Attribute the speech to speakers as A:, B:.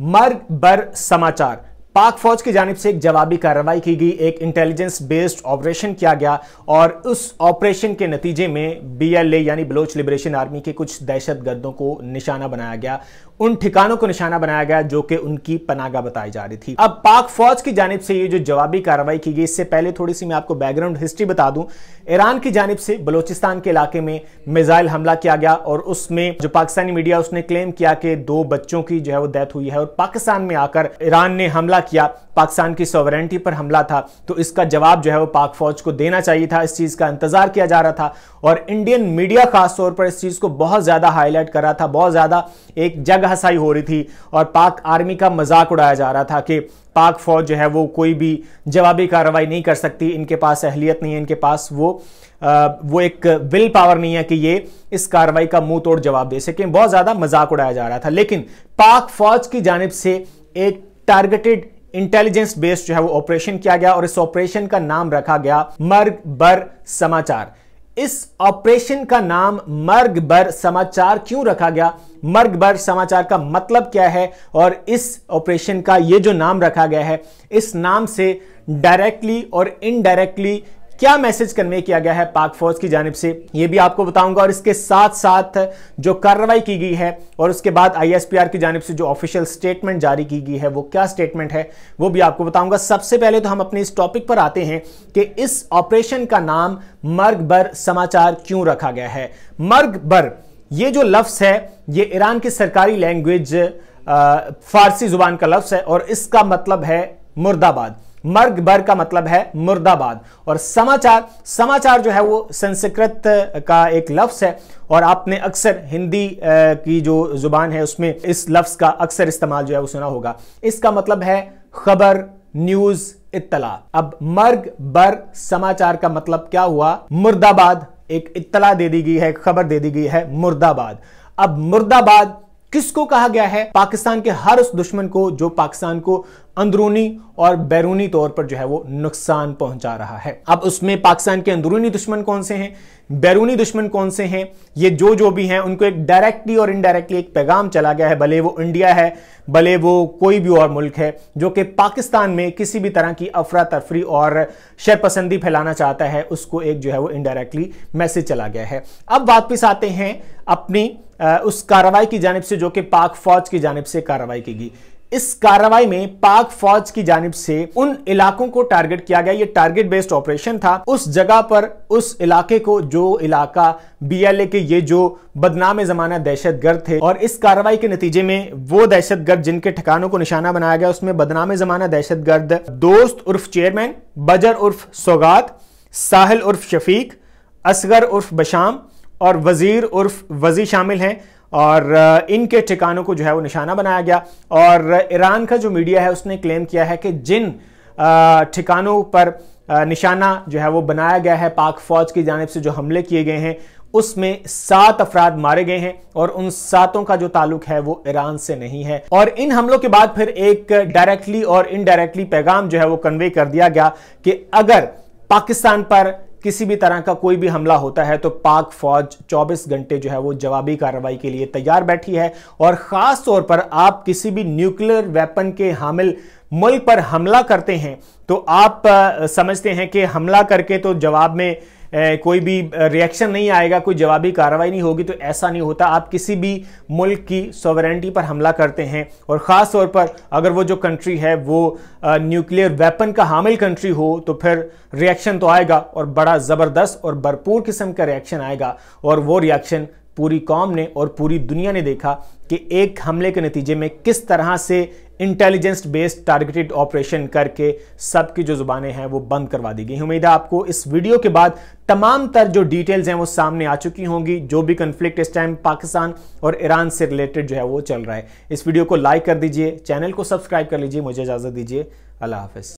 A: मर्ग बर समाचार पाक फौज की जानब से एक जवाबी कार्रवाई की गई एक इंटेलिजेंस बेस्ड ऑपरेशन किया गया और उस ऑपरेशन के नतीजे में बीएलए यानी बलोच लिबरेशन आर्मी के कुछ दहशतगर्दों को निशाना बनाया गया उन ठिकानों को निशाना बनाया गया जो कि उनकी पनागा बताई जा रही थी अब पाक फौज की जानब से ये जो जवाबी कार्रवाई की गई इससे पहले थोड़ी सी मैं आपको बैकग्राउंड हिस्ट्री बता दूं ईरान की जानब से बलोचिस्तान के इलाके में मिजाइल हमला किया गया और उसमें जो पाकिस्तानी मीडिया उसने क्लेम किया कि दो बच्चों की जो है वो डेथ हुई है और पाकिस्तान में आकर ईरान ने हमला किया पाकिस्तान की सॉवरेंटी पर हमला था तो इसका जवाब जो है वो पाक फौज को देना चाहिए था इस चीज़ का इंतजार किया जा रहा था और इंडियन मीडिया खासतौर पर इस चीज़ को बहुत ज़्यादा हाईलाइट कर रहा था बहुत ज़्यादा एक जगह हसाई हो रही थी और पाक आर्मी का मजाक उड़ाया जा रहा था कि पाक फौज जो है वो कोई भी जवाबी कार्रवाई नहीं कर सकती इनके पास अहलियत नहीं है इनके पास वो आ, वो एक विल पावर नहीं है कि ये इस कार्रवाई का मुंह तोड़ जवाब दे सके बहुत ज़्यादा मजाक उड़ाया जा रहा था लेकिन पाक फौज की जानब से एक टारगेटेड इंटेलिजेंस बेस्ड जो है वो ऑपरेशन किया गया और इस ऑपरेशन का नाम रखा गया मर्ग बर समाचार इस ऑपरेशन का नाम मर्ग बर समाचार क्यों रखा गया मर्ग बर समाचार का मतलब क्या है और इस ऑपरेशन का ये जो नाम रखा गया है इस नाम से डायरेक्टली और इनडायरेक्टली क्या मैसेज कन्वे किया गया है पाक फौज की जानब से यह भी आपको बताऊंगा और इसके साथ साथ जो कार्रवाई की गई है और उसके बाद आईएसपीआर की जानब से जो ऑफिशियल स्टेटमेंट जारी की गई है वो क्या स्टेटमेंट है वो भी आपको बताऊंगा सबसे पहले तो हम अपने इस टॉपिक पर आते हैं कि इस ऑपरेशन का नाम मर्ग बर समाचार क्यों रखा गया है मर्ग बर ये जो लफ्स है ये ईरान की सरकारी लैंग्वेज फारसी जुबान का लफ्स है और इसका मतलब है मुर्दाबाद मर्ग बर का मतलब है मुर्दाबाद और समाचार समाचार जो है वो संस्कृत का एक लफ्ज़ है और आपने अक्सर हिंदी की जो जुबान है उसमें इस लफ्ज़ का अक्सर इस्तेमाल जो है वो सुना होगा इसका मतलब है खबर न्यूज़ इत्तला अब मर्ग बर समाचार का मतलब क्या हुआ मुर्दाबाद एक इत्तला दे दी गई है खबर दे दी गई है मुर्दाबाद अब मुर्दाबाद किसको कहा गया है पाकिस्तान के हर उस दुश्मन को जो पाकिस्तान को अंदरूनी और बैरूनी तौर पर जो है वो नुकसान पहुंचा रहा है अब उसमें पाकिस्तान के अंदरूनी दुश्मन कौन से हैं बैरूनी दुश्मन कौन से हैं ये जो जो भी हैं उनको एक डायरेक्टली और इनडायरेक्टली एक पैगाम चला गया है भले वो इंडिया है भले वो कोई भी और मुल्क है जो कि पाकिस्तान में किसी भी तरह की अफरा तफरी और शरपसंदी फैलाना चाहता है उसको एक जो है वो इनडायरेक्टली मैसेज चला गया है अब वापिस आते हैं अपनी उस कार्रवाई की जानब से जो कि पाक फौज की जानब से कार्रवाई की गई इस कार्रवाई में पाक फौज की जानब से उन इलाकों को टारगेट किया गया ये टारगेट बेस्ड ऑपरेशन था उस जगह पर उस इलाके को जो इलाका बीएलए के ये जो बदनाम जमाना दहशतगर्द थे और इस कार्रवाई के नतीजे में वो दहशतगर्द जिनके ठिकानों को निशाना बनाया गया उसमें बदनाम जमाना दहशतगर्द दोस्त उर्फ चेयरमैन बजर उर्फ सौगात साहिल उर्फ शफीक असगर उर्फ बशाम और वज़ीर उर्फ वज़ी शामिल हैं और इनके ठिकानों को जो है वो निशाना बनाया गया और ईरान का जो मीडिया है उसने क्लेम किया है कि जिन ठिकानों पर निशाना जो है वो बनाया गया है पाक फौज की जानब से जो हमले किए गए हैं उसमें सात अफराद मारे गए हैं और उन सातों का जो ताल्लुक है वो ईरान से नहीं है और इन हमलों के बाद फिर एक डायरेक्टली और इनडायरेक्टली पैगाम जो है वो कन्वे कर दिया गया कि अगर पाकिस्तान पर किसी भी तरह का कोई भी हमला होता है तो पाक फौज 24 घंटे जो है वो जवाबी कार्रवाई के लिए तैयार बैठी है और ख़ास तौर पर आप किसी भी न्यूक्लियर वेपन के हामिल मुल्क पर हमला करते हैं तो आप समझते हैं कि हमला करके तो जवाब में कोई भी रिएक्शन नहीं आएगा कोई जवाबी कार्रवाई नहीं होगी तो ऐसा नहीं होता आप किसी भी मुल्क की सॉवरेंटी पर हमला करते हैं और ख़ास तौर पर अगर वो जो कंट्री है वो न्यूक्लियर वेपन का हामिल कंट्री हो तो फिर रिएक्शन तो आएगा और बड़ा ज़बरदस्त और भरपूर किस्म का रिएक्शन आएगा और वो रिएक्शन पूरी कौम ने और पूरी दुनिया ने देखा कि एक हमले के नतीजे में किस तरह से इंटेलिजेंस बेस्ड टारगेटेड ऑपरेशन करके सबकी जो ज़ुबानें हैं वो बंद करवा दी गई उम्मीद है आपको इस वीडियो के बाद तमाम तर जो डिटेल्स हैं वो सामने आ चुकी होंगी जो भी कन्फ्लिक्ट इस टाइम पाकिस्तान और ईरान से रिलेटेड जो है वो चल रहा है इस वीडियो को लाइक कर दीजिए चैनल को सब्सक्राइब कर लीजिए मुझे इजाज़त दीजिए अल्लाह हाफिज़